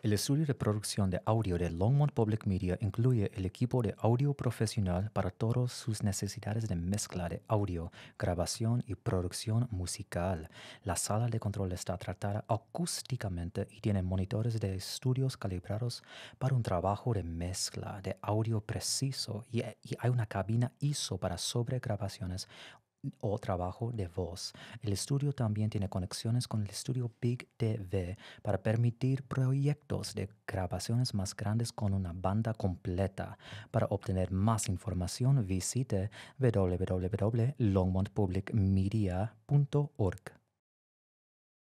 El estudio de producción de audio de Longmont Public Media incluye el equipo de audio profesional para todas sus necesidades de mezcla de audio, grabación y producción musical. La sala de control está tratada acústicamente y tiene monitores de estudios calibrados para un trabajo de mezcla de audio preciso y, hay una cabina ISO para sobregrabaciones o trabajo de voz. El estudio también tiene conexiones con el estudio Big TV para permitir proyectos de grabaciones más grandes con una banda completa. Para obtener más información visite www.longmontpublicmedia.org.